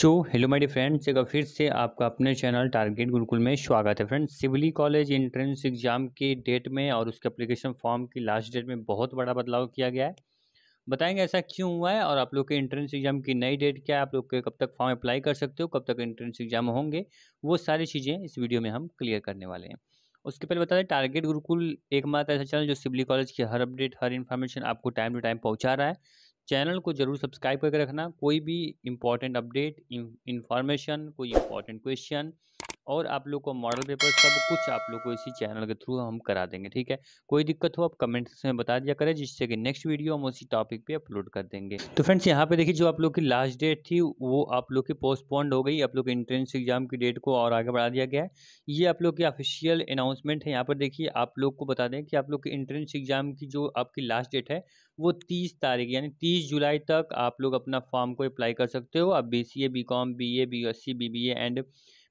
so hello my dear friends एक फिर से आपका अपने चैनल टारगेट गुरुकुल में स्वागत है फ्रेंड्स सिविली कॉलेज एंट्रेंस एग्ज़ाम के डेट में और उसके अप्लीकेशन फॉर्म की लास्ट डेट में बहुत बड़ा बदलाव किया गया है बताएंगे ऐसा क्यों हुआ है और आप लोग के एंट्रेंस एग्ज़ाम की नई डेट क्या है आप लोग के कब तक फॉर्म अप्लाई कर सकते हो कब तक एंट्रेंस एग्ज़ाम होंगे वो सारी चीज़ें इस वीडियो में हम क्लियर करने वाले हैं उसके पहले बता दें टारगेट गुरुकुल एकमात्र ऐसा चैनल जो सिविली कॉलेज की हर अपडेट हर इन्फॉर्मेशन आपको टाइम टू टाइम पहुँचा रहा है चैनल को ज़रूर सब्सक्राइब करके रखना कोई भी इम्पॉर्टेंट अपडेट इंफॉर्मेशन कोई इम्पॉर्टेंट क्वेश्चन और आप लोग को मॉडल पेपर सब कुछ आप लोग को इसी चैनल के थ्रू हम करा देंगे ठीक है कोई दिक्कत हो आप कमेंट में बता दिया करें जिससे कि नेक्स्ट वीडियो हम उसी टॉपिक पे अपलोड कर देंगे तो फ्रेंड्स यहाँ पे देखिए जो आप लोग की लास्ट डेट थी वो आप लोग की पोस्टपोन्ड हो गई आप लोग इंट्रेंस एग्जाम की डेट को और आगे बढ़ा दिया गया है ये आप लोग की ऑफिशियल अनाउंसमेंट है यहाँ पर देखिए आप लोग को बता दें कि आप लोग के इंट्रेंस एग्जाम की जो आपकी लास्ट डेट है वो तीस तारीख यानी तीस जुलाई तक आप लोग अपना फॉर्म को अप्लाई कर सकते हो आप B C A B com B A B S C B B A and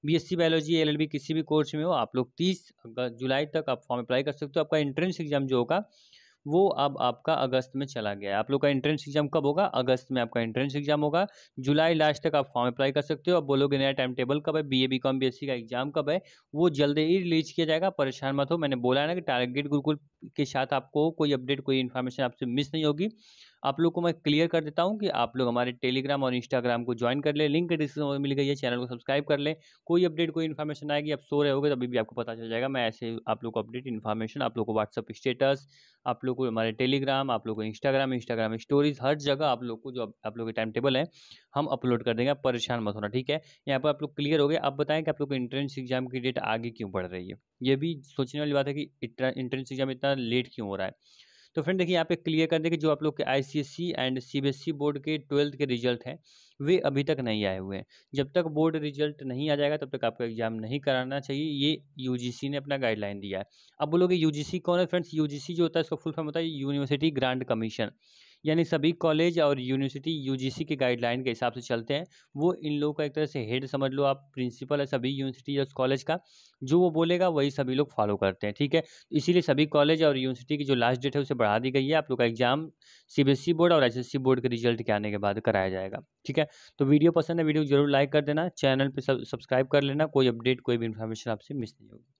BSc biology LLB किसी भी कोर्स में हो आप लोग तीस जुलाई तक आप फॉर्म अप्लाई कर सकते हो आपका एंट्रेंस एग्जाम जो होगा वो अब आपका अगस्त में चला गया है आप लोग का एंट्रेंस एग्जाम कब होगा अगस्त में आपका एंट्रेंस एग्जाम होगा जुलाई लास्ट तक आप फॉर्म अप्लाई कर सकते हो अब बोलोगे नया टाइम टेबल कब है बीए बीकॉम बीएससी का एग्जाम कब है वो जल्दी ही रिलीज किया जाएगा परेशान मत हो मैंने बोला है ना कि टारगेट गुरुकुल के साथ आपको कोई अपडेट कोई इन्फॉर्मेशन आपसे मिस नहीं होगी आप लोग को मैं क्लियर कर देता हूँ कि आप लोग हमारे टेलीग्राम और इंस्टाग्राम को ज्वाइन कर लें लिंक डिस्क्रिप्शन में मिल गई है चैनल को सब्सक्राइब कर लें कोई अपडेट कोई इन्फॉर्मेशन आएगी आप सो रहे होगे तभी भी आपको पता चल जाएगा मैं ऐसे आप लोग को अपडेट इन्फॉर्मेशन आप लोग को व्हाट्सअप स्टेटस आप लोग को हमारे टेलीग्राम आप लोग को इंस्टाग्राम इंस्टाग्राम स्टोरीज हर जगह आप लोग को जो आप लोग के टाइम टेबल है हम अपलोड कर देंगे परेशान मत होना ठीक है यहाँ पर आप लोग क्लियर हो गए आप बताएं कि आप लोग एंट्रेंस एग्जाम की डेट आगे क्यों बढ़ रही है ये भी सोचने वाली बात है कि एंट्रेंस एग्जाम इतना लेट क्यों हो रहा है तो फ्रेंड देखिए यहाँ पे क्लियर कर दें कि जो आप लोग के आईसीएससी एंड सीबीएसई बोर्ड के ट्वेल्थ के रिजल्ट हैं वे अभी तक नहीं आए हुए हैं जब तक बोर्ड रिजल्ट नहीं आ जाएगा तब तक आपको एग्जाम नहीं कराना चाहिए ये यू ने अपना गाइडलाइन दिया है अब बोलोगे यूजीसी कौन है फ्रेंड्स यू जो होता है इसका फुल फॉर्म होता है यूनिवर्सिटी ग्रांड कमीशन यानी सभी कॉलेज और यूनिवर्सिटी यूजीसी के गाइडलाइन के हिसाब से चलते हैं वो इन लोगों का एक तरह से हेड समझ लो आप प्रिंसिपल है सभी यूनिवर्सिटी या कॉलेज का जो वो बोलेगा वही सभी लोग फॉलो करते हैं ठीक है इसीलिए सभी कॉलेज और यूनिवर्सिटी की जो लास्ट डेट है उसे बढ़ा दी गई है आप लोग का एग्जाम सी बोर्ड और एस बोर्ड के रिजल्ट के आने के बाद कराया जाएगा ठीक है तो वीडियो पसंद है वीडियो को जरूर लाइक कर देना चैनल पर सब्सक्राइब कर लेना कोई अपडेट कोई भी इन्फॉर्मेशन आपसे मिस नहीं होगी